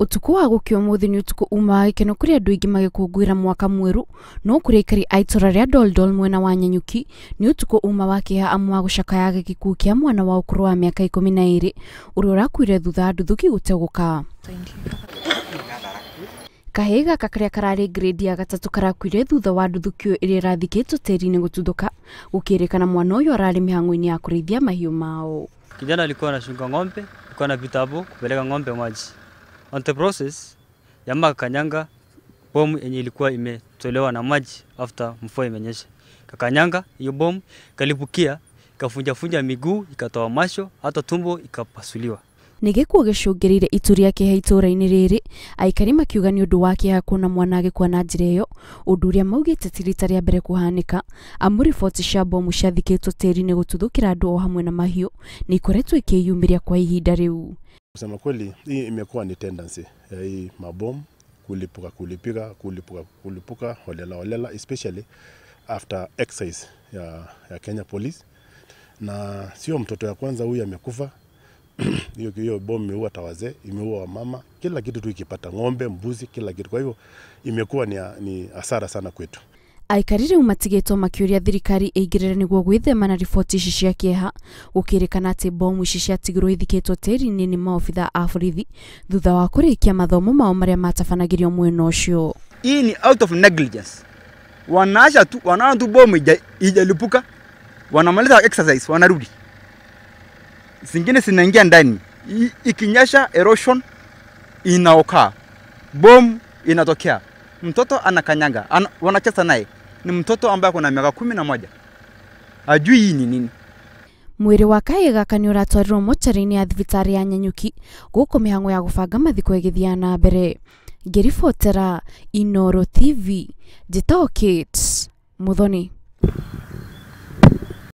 utuku wa gukia muthi ni utuku uma no kuri andu aingi magikungwira mwaka mweru no kuri aikari aitora itura ria doldol mwena wa nyanyuki ni utuku uma wake ha amwa wa gucakayaga gikuũ kia mwana wa ukuru wa miaka 12 uri iri uria urakuire thutha nduthuki guteguka kahä gaka karä grade ya gatatu karakuire thutha wa nduthukio yo rä a ĩrathikĩtwo tĩri-inä gå mwana å yå ararĩ mä hang'o-inä ya kå rĩithia mao kijana alikuwa anashunga ng'ombe alikuwa anapita hapo kupeleka ng'ombe maji On the process, Yama Kakanyanga, bomu yenye ilikuwa imetolewa na maji after mvua imenyesha. Kakanyanga hiyo bomu kalipukia funja miguu, ikatoa macho, hata tumbo ikapasuliwa nä gä kuo gä cångä rä ire itu rä he itå ra rä rä aikari makiuga nä å ndå wa kä ha kuona mwana agä kua na njä ra ä yo å ndå å rä a maugä te ti rita a mbere kåhanä ka amu riboti cia bomu ciathikä two tĩri nä gå tuthå kä ra andå o hamwe na mahiå nä ikoretwo ikä yumä ria kwa ihinda rä u Kusema kweli, hii imekuwa ni tendency ya hii mabomu kulipuka kulipika kulipuka kulipuka holela holela, especially after exercise ya, ya Kenya Police, na sio mtoto ya kwanza huyu amekufa. hiyo hiyo bomu imeua hata wazee, imeua wamama, kila kitu tu ikipata, ng'ombe, mbuzi, kila kitu. Kwa hivyo imekuwa ni, ni hasara sana kwetu aikarire matigĩtwo makĩũria thirikari ĩingĩrĩre nĩguo gwĩthema na riboti ici cia kieha gũkĩrĩkana atĩ bomu ici ciatigirwo ithikĩtwo tĩĩri-inĩ nĩ maobitha a borithi thutha wa kũrĩkia mathomo mao marĩa matabanagĩrio mwena ũcio hii ni out of negligence wanaasha tu wanaona tu bomu ijalipuka wanamaliza exercise wanarudi zingine zinaingia ndani ikinyesha erosion inaokaa bomu inatokea mtoto anakanyaga an, wanacheza naye ni mtoto ambaye ako na miaka kumi na moja ajui hii ni nini mwiri wa kaiga kani uratwarirwo mochari-ini ya thibitari ya nyanyuki guku mihango ya gubanga mathiku igithia na mbere ngiribotera inoro tv njitao kate muthoni